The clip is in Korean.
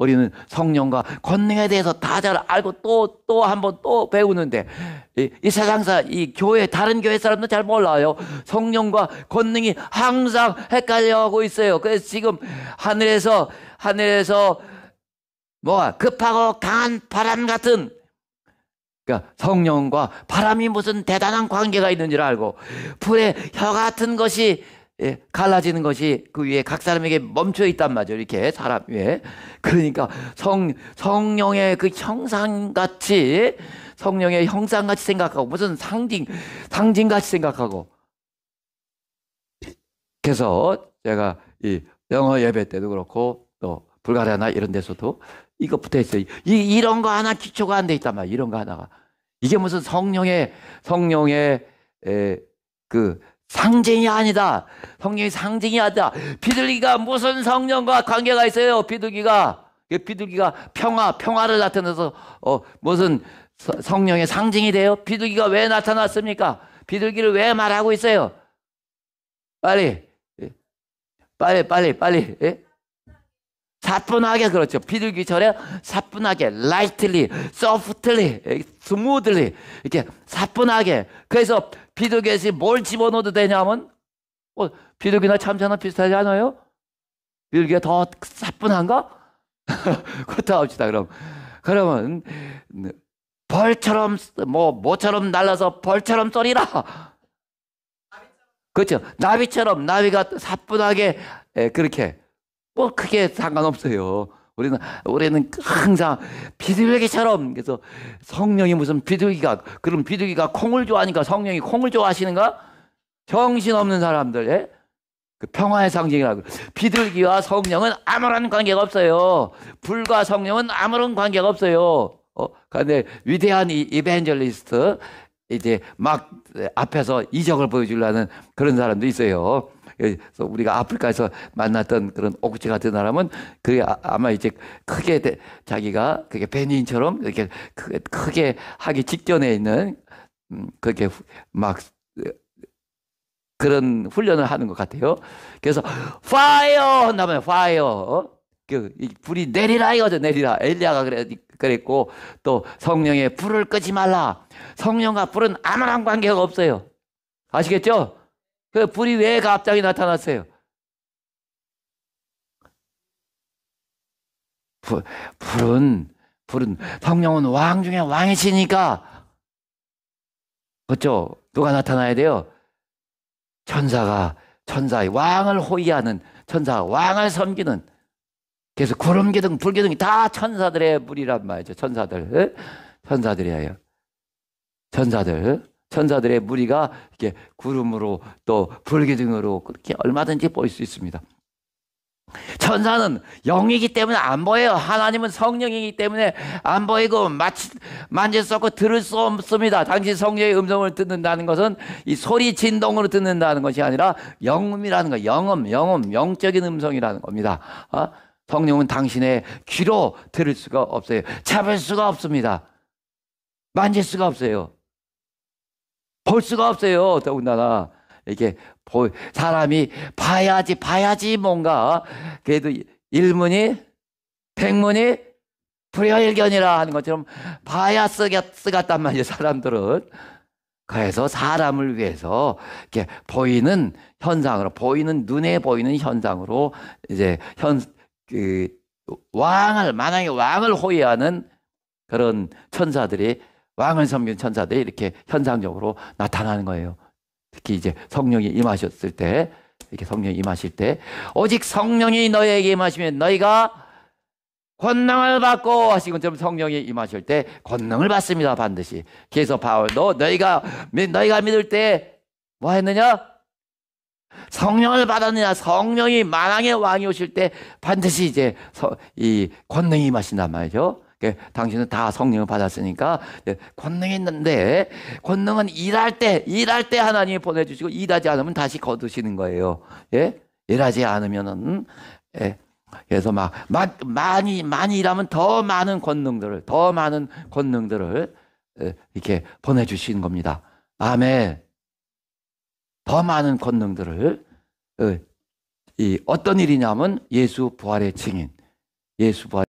우리는 성령과 권능에 대해서 다 잘 알고 또 또한번 또 배우는데 이, 이 세상사 이 교회 다른 교회 사람도 잘 몰라요. 성령과 권능이 항상 헷갈려하고 있어요. 그래서 지금 하늘에서 하늘에서 뭐가 급하고 강한 바람 같은 그러니까 성령과 바람이 무슨 대단한 관계가 있는 지를 알고 불에 혀 같은 것이 예, 갈라지는 것이 그 위에 각 사람에게 멈춰 있단 말이죠. 이렇게 사람 위에. 그러니까 성, 성령의 그 형상같이 성령의 형상같이 생각하고 무슨 상징, 상징같이 생각하고. 그래서 제가 이 영어 예배 때도 그렇고 또 불가리아나 이런 데서도 이거 붙어 있어요. 이, 이런 거 하나 기초가 안 돼 있단 말이에요. 이런 거 하나가. 이게 무슨 성령의, 성령의, 에, 그, 상징이 아니다. 성령이 상징이 아니다. 비둘기가 무슨 성령과 관계가 있어요? 비둘기가 비둘기가 평화 평화를 나타내서 어, 무슨 성령의 상징이 돼요? 비둘기가 왜 나타났습니까? 비둘기를 왜 말하고 있어요? 빨리 예. 빨리 빨리 빨리 예? 사뿐하게 그렇죠. 비둘기처에 사뿐하게, 라이 g 리 소프트리 스무 t 리 이렇게 사뿐하게. 그래서 비둘기에서 뭘 집어넣어도 되냐면 어, 뭐, 비둘기나 참새나 비슷하지 않아요? 비둘기가 더 사뿐한가? 그렇다 합시다 그럼 그러면 네, 벌처럼 뭐 모처럼 날라서 벌처럼 쏘리라 그렇죠 나비처럼 나비가 사뿐하게 예, 그렇게 뭐 크게 상관없어요 우리는 우리는 항상 비둘기처럼 그래서 성령이 무슨 비둘기가 그럼 비둘기가 콩을 좋아하니까 성령이 콩을 좋아하시는가? 정신없는 사람들 예? 그 평화의 상징이라고 비둘기와 성령은 아무런 관계가 없어요. 불과 성령은 아무런 관계가 없어요. 어, 근데 위대한 이, 이벤젤리스트 이제 막 앞에서 이적을 보여주려는 그런 사람도 있어요. 그래서 우리가 아프리카에서 만났던 그런 옥지 같은 사람은 그게 아, 아마 이제 크게 되, 자기가 그게 베닌처럼 이렇게 크게 하기 직전에 있는 음, 그렇게 막 그런 훈련을 하는 것 같아요. 그래서 파이어 한다면 파이어 그 불이 내리라 이거죠 내리라 엘리야가 그랬고 또 성령의 불을 끄지 말라 성령과 불은 아무런 관계가 없어요 아시겠죠? 그 불이 왜 갑자기 나타났어요? 불, 불은 불은 성령은 왕 중에 왕이시니까 그렇죠? 누가 나타나야 돼요? 천사가 천사의 왕을 호위하는 천사 왕을 섬기는 그래서 구름 기둥, 불 기둥이 다 천사들의 물이란 말이죠. 천사들. 천사들이에요. 천사들. 천사들의 무리가 이렇게 구름으로 또 불기둥으로 그렇게 얼마든지 보일 수 있습니다. 천사는 영이기 때문에 안 보여요. 하나님은 성령이기 때문에 안 보이고 마치, 만질 수 없고 들을 수 없습니다. 당신 성령의 음성을 듣는다는 것은 이 소리 진동으로 듣는다는 것이 아니라 영음이라는 거, 영음, 영음, 영적인 음성이라는 겁니다. 어? 성령은 당신의 귀로 들을 수가 없어요. 잡을 수가 없습니다. 만질 수가 없어요. 볼 수가 없어요. 더군다나 이게 사람이 봐야지 봐야지 뭔가 그래도 일문이 백문이 불여일견이라 하는 것처럼 봐야 쓰겠단 말이에요. 사람들은 그래서 사람을 위해서 이렇게 보이는 현상으로 보이는 눈에 보이는 현상으로 이제 현그 왕을 만약에 왕을 호위하는 그런 천사들이 왕을 섬긴 천사들이 이렇게 현상적으로 나타나는 거예요. 특히 이제 성령이 임하셨을 때 이렇게 성령이 임하실 때 오직 성령이 너에게 임하시면 너희가 권능을 받고 하시고 좀 성령이 임하실 때 권능을 받습니다 반드시. 그래서 바울 너 너희가 너희가 믿을 때 뭐 했느냐? 성령을 받았느냐 성령이 만왕의 왕이 오실 때 반드시 이제 서, 이 권능이 임하신단 말이죠. 그러니까 당신은 다 성령을 받았으니까 권능이 있는데 권능은 일할 때 일할 때 하나님이 보내주시고 일하지 않으면 다시 거두시는 거예요. 예? 일하지 않으면은 예. 그래서 막, 막 많이 많이 일하면 더 많은 권능들을 더 많은 권능들을 예, 이렇게 보내주시는 겁니다. 아멘. 더 많은 권능들을 어, 이 어떤 일이냐면 예수 부활의 증인, 예수 부활